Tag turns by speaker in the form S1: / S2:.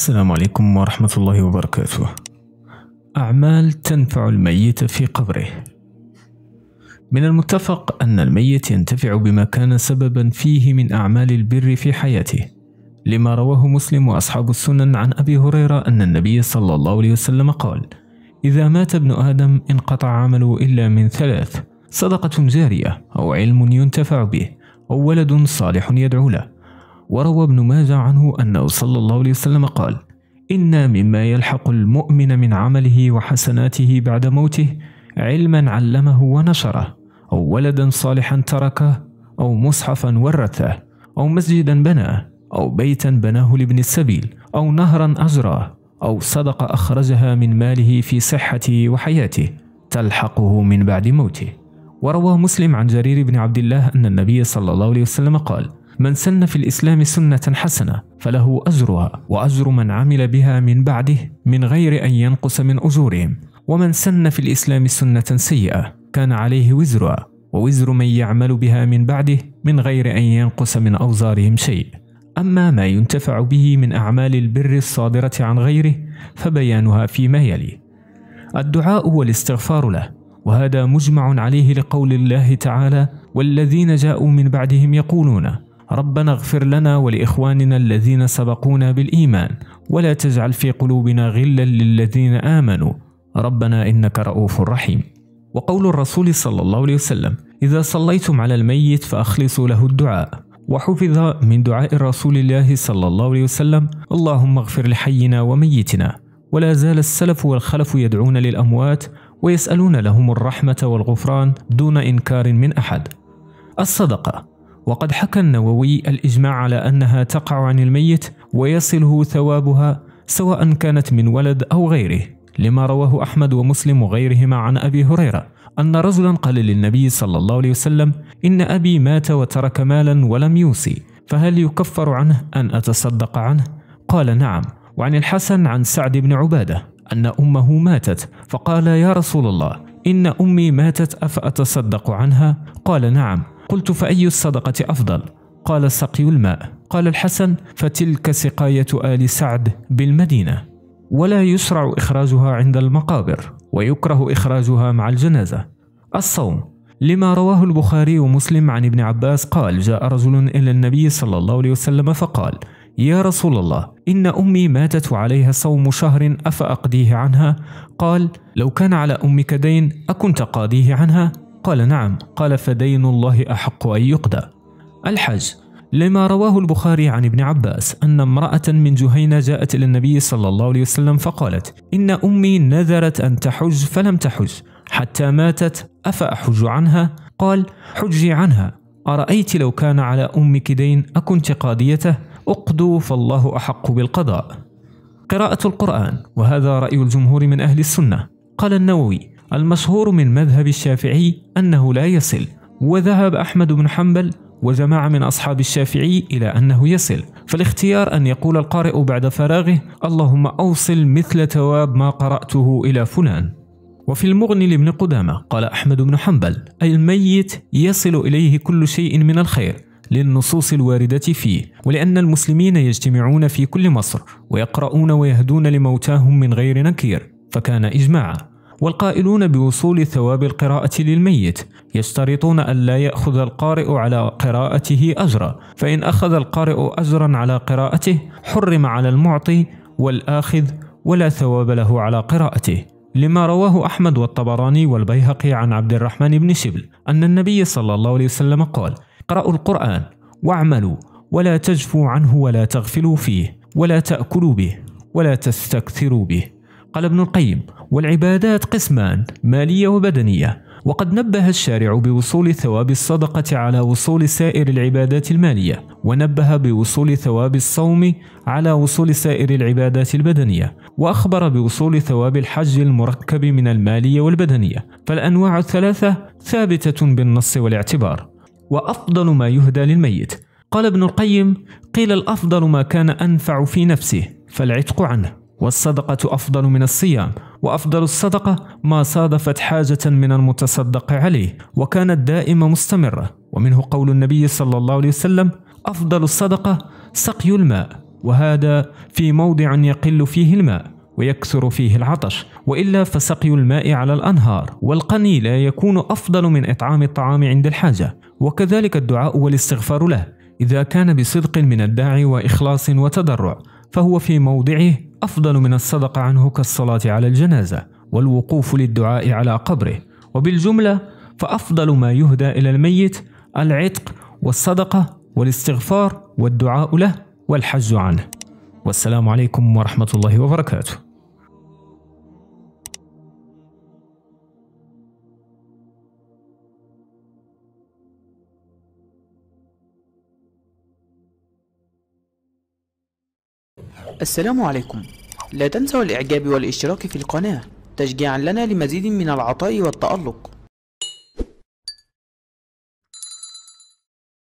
S1: السلام عليكم ورحمة الله وبركاته. أعمال تنفع الميت في قبره. من المتفق أن الميت ينتفع بما كان سببا فيه من أعمال البر في حياته، لما رواه مسلم وأصحاب السنن عن أبي هريرة أن النبي صلى الله عليه وسلم قال: إذا مات ابن آدم انقطع عمله إلا من ثلاث: صدقة جارية أو علم ينتفع به أو ولد صالح يدعو له. وروى ابن ماجه عنه أنه صلى الله عليه وسلم قال إن مما يلحق المؤمن من عمله وحسناته بعد موته علما علمه ونشره أو ولدا صالحا تركه أو مصحفا ورثه أو مسجدا بناه أو بيتا بناه لابن السبيل أو نهرا أجراه أو صدقة أخرجها من ماله في صحته وحياته تلحقه من بعد موته وروى مسلم عن جرير بن عبد الله أن النبي صلى الله عليه وسلم قال من سن في الإسلام سنة حسنة فله أجرها وأجر من عمل بها من بعده من غير أن ينقص من أجورهم ومن سن في الإسلام سنة سيئة كان عليه وزرها ووزر من يعمل بها من بعده من غير أن ينقص من أوزارهم شيء أما ما ينتفع به من أعمال البر الصادرة عن غيره فبيانها فيما يلي الدعاء والاستغفار له وهذا مجمع عليه لقول الله تعالى والذين جاءوا من بعدهم يقولون ربنا اغفر لنا ولاخواننا الذين سبقونا بالايمان ولا تجعل في قلوبنا غلا للذين امنوا ربنا انك رؤوف رحيم وقول الرسول صلى الله عليه وسلم اذا صليتم على الميت فاخلصوا له الدعاء وحفظ من دعاء رسول الله صلى الله عليه وسلم اللهم اغفر لحينا وميتنا ولا زال السلف والخلف يدعون للاموات ويسالون لهم الرحمه والغفران دون انكار من احد الصدقه وقد حكى النووي الإجماع على أنها تقع عن الميت ويصله ثوابها سواء كانت من ولد أو غيره لما رواه أحمد ومسلم وغيرهما عن أبي هريرة أن رجلا قال للنبي صلى الله عليه وسلم إن أبي مات وترك مالا ولم يوصي فهل يكفر عنه أن أتصدق عنه؟ قال نعم وعن الحسن عن سعد بن عبادة أن أمه ماتت فقال يا رسول الله إن أمي ماتت أفأتصدق عنها؟ قال نعم قلت فأي الصدقة أفضل؟ قال سقي الماء قال الحسن فتلك سقاية آل سعد بالمدينة ولا يشرع إخراجها عند المقابر ويكره إخراجها مع الجنازة الصوم لما رواه البخاري ومسلم عن ابن عباس قال جاء رجل إلى النبي صلى الله عليه وسلم فقال يا رسول الله إن أمي ماتت عليها صوم شهر أفأقضيه عنها؟ قال لو كان على أمك دين أكنت قاضيه عنها؟ قال نعم قال فدين الله أحق أن يقضى الحج لما رواه البخاري عن ابن عباس أن امرأة من جهينة جاءت إلى النبي صلى الله عليه وسلم فقالت إن أمي نذرت أن تحج فلم تحج حتى ماتت أفأحج عنها؟ قال حجي عنها أرأيت لو كان على أمك دين أكنت قاضيته؟ أقدوا فالله أحق بالقضاء قراءة القرآن وهذا رأي الجمهور من أهل السنة قال النووي المشهور من مذهب الشافعي أنه لا يصل وذهب أحمد بن حنبل وجماعة من أصحاب الشافعي إلى أنه يصل فالاختيار أن يقول القارئ بعد فراغه اللهم أوصل مثل تواب ما قرأته إلى فلان وفي المغني لابن قدامة قال أحمد بن حنبل الميت يصل إليه كل شيء من الخير للنصوص الواردة فيه ولأن المسلمين يجتمعون في كل مصر ويقرؤون ويهدون لموتاهم من غير نكير فكان إجماعا والقائلون بوصول ثواب القراءة للميت يشترطون أن لا يأخذ القارئ على قراءته أجرا فإن أخذ القارئ أجرا على قراءته حرم على المعطي والآخذ ولا ثواب له على قراءته لما رواه أحمد والطبراني والبيهقي عن عبد الرحمن بن شبل أن النبي صلى الله عليه وسلم قال قرأوا القرآن واعملوا ولا تجفوا عنه ولا تغفلوا فيه ولا تأكلوا به ولا تستكثروا به قال ابن القيم والعبادات قسمان مالية وبدنية وقد نبه الشارع بوصول ثواب الصدقة على وصول سائر العبادات المالية ونبه بوصول ثواب الصوم على وصول سائر العبادات البدنية وأخبر بوصول ثواب الحج المركب من المالية والبدنية فالأنواع الثلاثة ثابتة بالنص والاعتبار وأفضل ما يهدى للميت قال ابن القيم قيل الأفضل ما كان أنفع في نفسه فالعتق عنه والصدقة أفضل من الصيام وأفضل الصدقة ما صادفت حاجة من المتصدق عليه وكانت دائمة مستمرة ومنه قول النبي صلى الله عليه وسلم أفضل الصدقة سقي الماء وهذا في موضع يقل فيه الماء ويكثر فيه العطش وإلا فسقي الماء على الأنهار والقني لا يكون أفضل من إطعام الطعام عند الحاجة وكذلك الدعاء والاستغفار له إذا كان بصدق من الداعي وإخلاص وتضرع فهو في موضعه أفضل من الصدقة عنه كالصلاة على الجنازة والوقوف للدعاء على قبره وبالجملة فأفضل ما يهدى إلى الميت العتق والصدقة والاستغفار والدعاء له والحج عنه والسلام عليكم ورحمة الله وبركاته السلام عليكم لا تنسوا الاعجاب والاشتراك في القناة تشجيعا لنا لمزيد من العطاء والتألق